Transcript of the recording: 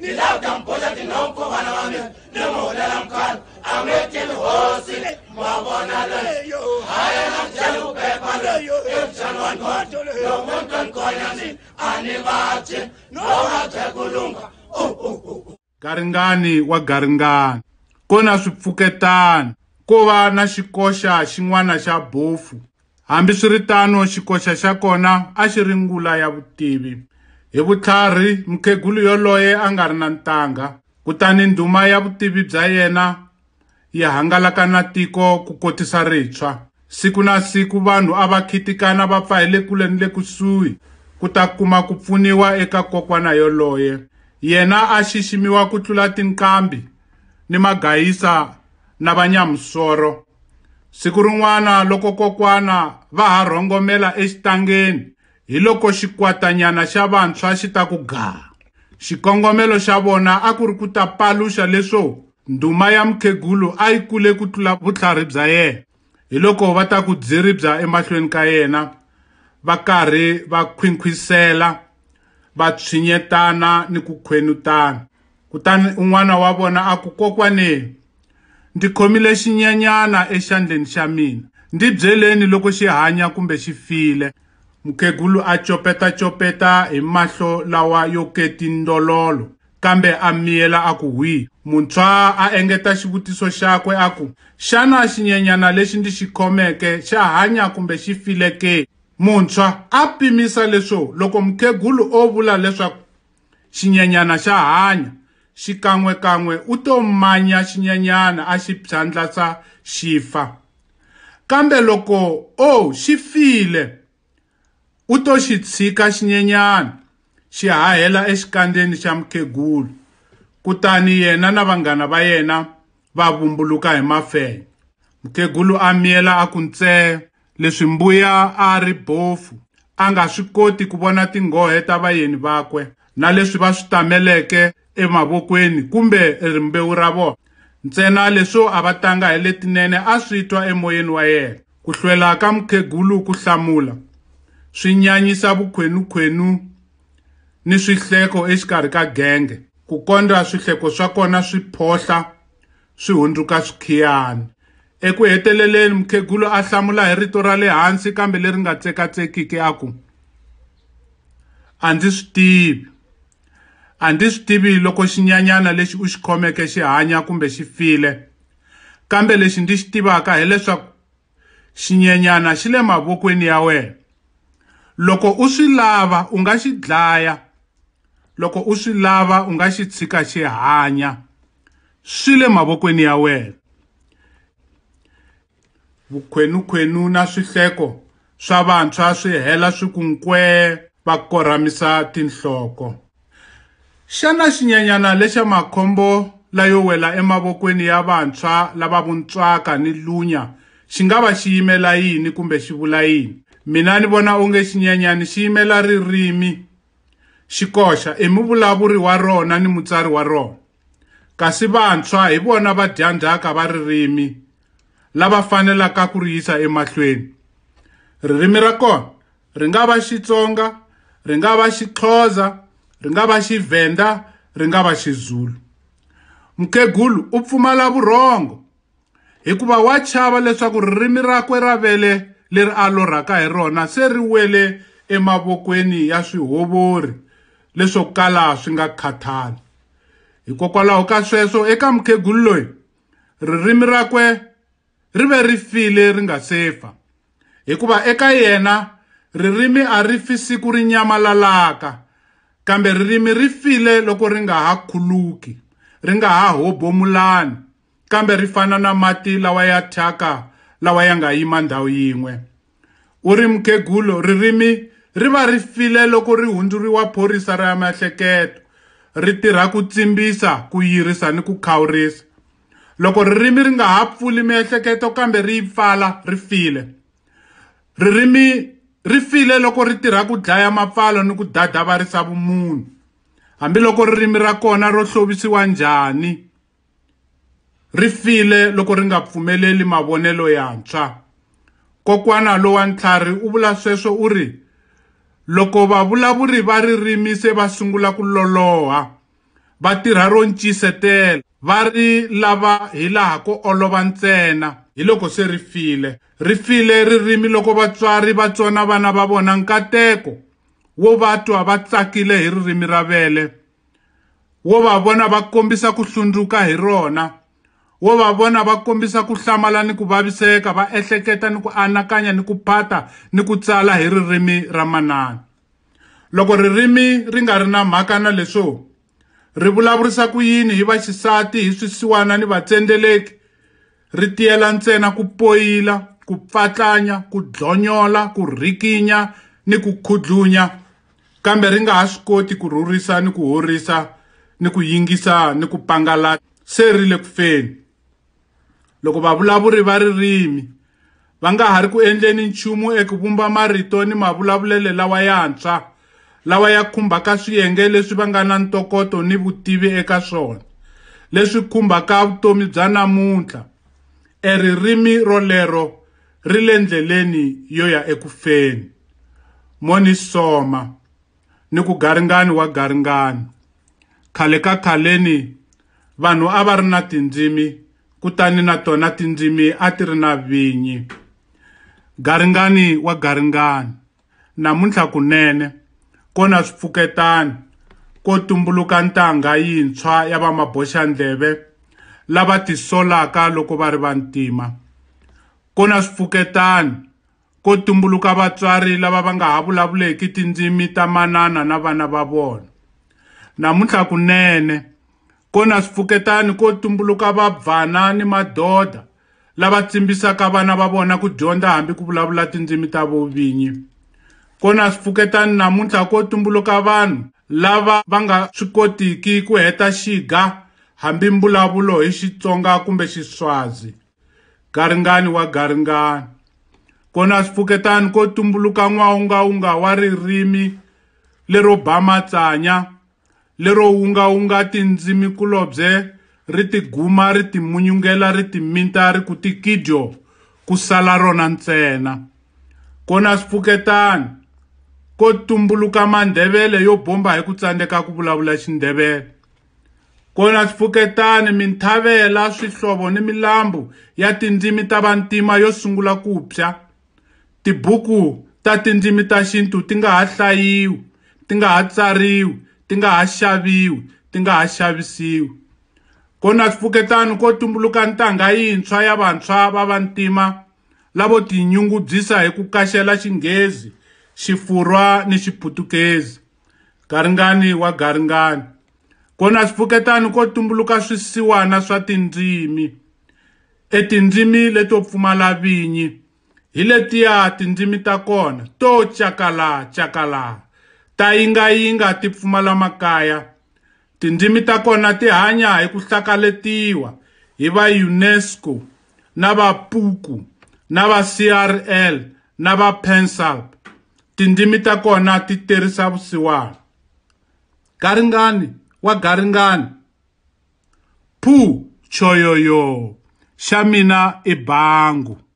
nilautampoja tinoko vana vami nimuulela mkalo angetili hosi mavona le hayena tyali upepa le ibyali wa ndoda nomuntu enkonyani ani vatyi nowatye kulunga garingani wa garingani ko na swipfuketani ko va na xikoxa xin'wana xa bofu hambiswiritano xikoxa xa kona a xi ri ngula ya vutivi hi vutlhari mukhegulu yoloye a nga ri na ntanga kutani ndhuma ya vutivi bya yena yi hangalaka na tiko ku kotisa rintshwa siku na siku vanhu a va khitikana va pfa hi le kule ni le kusuhi ku ta kuma ku pfuniwa eka kokwana yoloye yena a xiximiwa ku tlula tinkambi ni magayisa na vanyamusoro siku rin'wana loko kokwana va ha rhongomela exitangeni hi loko xikwatanyana xa vantshwa xi ta ku gaa xikongomelo xa vona a ku ri ku ta paluxa leswo ndhuma ya mukhegulu a yi kule ku tlula vutlhari bya yena hi loko va ta ku dziribya emahlweni ka yena va karhi va khwinkhwisela va tshwinyetana ni ku khwenutana kutani un'wana wa vona a ku kokwaneni ndzi khomile xinyanyana exandleni xa mina ndzi byeleni loko xi hanya kumbe xi file mukhegulu a copetacopeta hi mahlo lawa yo keti ndololo kambe a miyela a ku hwi muntshwa a engeta xivutiso xakwe a ku xana xinyenyana lexi ndi xi khomeke xa hanya kumbe xi file ke muntshwa a pimisa leswo loko mukhegulu o vula leswaku xinyenyana xa hanya xikan'wekan'we u to manya xinyenyana a xi pyandlasa xi fa kambe loko o xi file u to xi tshika xinyenyana xi hahela exikandzeni xa mukhegulu kutani yena na vanghana va yena va vumbuluka hi mafenya mukhegulu a miyela a ku ntsee leswi mbuya a ri bofu a nga swi koti ku vona tinghohe ta vayeni vakwe na leswi va swi tameleke emavokweni kumbe rimbewu ra vona ntsena leswo a va tanga hi letinene a swi twa emoyeni wa yena ku hlwela ka mukhegulu ku hlamula swi nyanyisa vukhwenukhwenu ni swihleko exikarhi ka genge ku kondza swihleko swa kona swi phohla swi hundzuka swikhiyani eku heteleleni mukhegulu a hlamula hi rito ra le hansi kambe leri nga tsekatsekiki a ku a ndzi swi tivi a ndzi swi tivi loko xinyanyana lexi u xi khomeke xi hanya kumbe xi file kambe lexi ndzi xi tivaka hileswaku xinyenyana xi le mavokweni ya wena loko u swi lava u nga xi dlaya loko u swi lava u nga xi tshika xi hanya swi le mavokweni ya wena vukhwenukhwenu na swihleko swa vantshwa swi hela swi ku nkwee va korhamisa tinhloko xana xinyenyana lexa makhombo layo wela emavokweni ya vantshwa lava vuntswaka ni lunya xi nga va xi yimela yini kumbe xi vula yini mina ni vona onge xinyenyani xi yimela ririmi xi koxa i e muvulavuri wa rona ni mutsari wa rona kasi vantshwa hi vona va dyandhaka va ririmi lava fanelaka ku ri yisa emahlweni ririmi ra kona ri nga va xitsonga ri nga va xixhoza ri nga va xivhenda ri nga va xizulu mukhegulu u pfumala vurhongo hikuva wa chava leswaku ririmi rakwe ra vele leri a lorhaka hi rona se ri wele emavokweni ya swihovori leswo kala swi nga khathali hikokwalaho ka sweswo eka mukhegulu loyi ririmi rakwe ri ve ri file ri nga sefa hikuva eka yena ririmi a ri fi siku ri nyamalalaka kambe ririmi ri file loko ri nga ha khuluki ri nga ha hobomulani kambe ri fana na mati lawa ya thyaka lawa ya nga yima ndhawu yin'we u ri mukhegulu ririmi ri va ri file loko ri hundzuriwa phorisa ra miehleketo ri tirha ku tsimbisa ku yirisa ni ku khawurisa loko ririmi ri nga ha pfuli miehleketo kambe ri yi pfala ri file ririmi ri file loko ri tirha ku dlaya mapfalo ni ku dadavarisa vumunhu hambiloko ririmi ra kona ro hlovisiwa njhani ri file loko ri nga pfumeleli mavonelo yantshwa kokwana lowa ntlhari u vula sweswo u ri loko vavulavuri va ririmi se va sungula ku loloha va tirha ro ncisetela va ri lava hi laha ko olova ntsena hi loko se ri file ri file ririmi loko vatswari va tsona vana va vona nkateko wo va twa va tsakile hi ririmi ra vele wo va vona va kombisa ku hlundzuka hi rona wo va vona va kombisa ku hlamala ni ku vaviseka va ehleketa ni ku anakanya ni ku phata ni ku tsala hi ririmi ra manana loko ririmi ri nga ri na mhaka na leswo ri vulavurisa ku yini hi vaxisati hi swisiwana ni vatsendeleki ri tiyela ntsena ku poyila ku pfatlanya ku dlonyola ku rhikinya ni ku khudlunya kambe ri nga ha swi koti ku rhurisa ni ku horisa ni ku yingisa ni ku pangalata se ri le ku feni loko vavulavuri va ririmi va nga ha ri ku endleni nchumu eku vumba marito ni mavulavulelo lawa yantshwa lawa ya khumbaka swiyenge leswi va nga na ntokoto ni vutivi eka swona leswi khumbaka vutomi bya namuntlha eririmi rolero ri le ndleleni yo ya ekufeni moni soma ni ku garingani wa garingani khale ka khaleni vanhu a va ri na tindzimi kutani na tona tindzimi a ti ri na vinyi garingani wa garingani namuntlha kunene ko na swipfuketani ko tumbuluka ntanga yintshwa ya vamaboxandleve lava tisolaka loko va ri vantima ko na swipfuketani ko tumbuluka vatswari lava va nga ha vulavuleki tindzimi ta manana na vana va vona namuntlha kunene na kona swipfuketani ko tumbuluka vabvana ni madoda lava tsimbisaka vana va vona ku dyondza hambi ku vulavula tindzimi ta vovinyi kona swipfuketani namuntlha ko tumbuluka vanhu lava va nga swi kotiki ku heta xiga hambi mbulavulo hi xitsonga kumbe xiswazi garingani wa garingani kona swipfuketani ko tumbuluka n'wawunga wunga wa ririmi lero ba matsanya lero wungawunga tindzimikulobye ri ti guma ri ti munyungela ri ti minta ri ku tikidyo ku sala rona ntsena kona swipfuketani ko tumbuluka mandhevele yo bomba hi ku tsandzeka ku vulavula xindhevele kona swipfuketani mintlhavela swihlovo ni milambu ya tindzimi ta vantima yo sungula ku pya tibuku ta tindzimi ta xintu ti nga ha hlayiwi ti nga ha tsariwi tinga haxaviwi tinga haxavisiwi kona xipfuketano ko tumbuluka ntanga yintshwa ya vantshwa va vantima lavo tinyungubyisa hi ku kaxela xinghezi xifurwa ni xiputukezi garingani wa garingani kona xipfuketano ko tumbuluka swisiwana swa tindzimi etindzimi leto pfumala vinyi hi letiya tindzimi ta kona to cakalacakalaa ta yingayinga ti pfumala makaya tindzimi ta kona ti hanya hi ku hlakaletiwa hi va unesco na va puku na va crl na va pensal tindzimi ta kona ti tirhisa vusiwana garingani wa garingani phu choyoyo xa mina i bangu